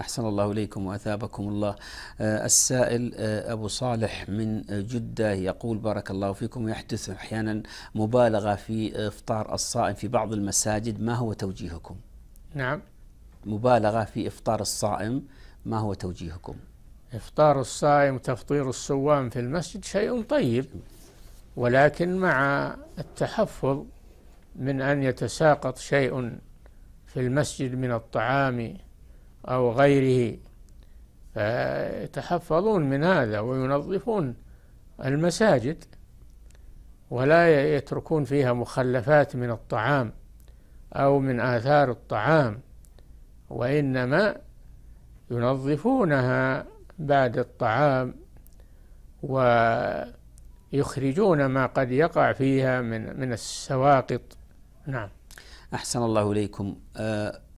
أحسن الله إليكم وأثابكم الله آه، السائل آه، أبو صالح من جدة يقول بارك الله فيكم يحدث أحيانا مبالغة في إفطار الصائم في بعض المساجد ما هو توجيهكم؟ نعم مبالغة في إفطار الصائم ما هو توجيهكم؟ إفطار الصائم تفطير الصوام في المسجد شيء طيب ولكن مع التحفظ من أن يتساقط شيء في المسجد من الطعام أو غيره فيتحفظون من هذا وينظفون المساجد ولا يتركون فيها مخلفات من الطعام أو من آثار الطعام وإنما ينظفونها بعد الطعام ويخرجون ما قد يقع فيها من من السواقط نعم أحسن الله إليكم أه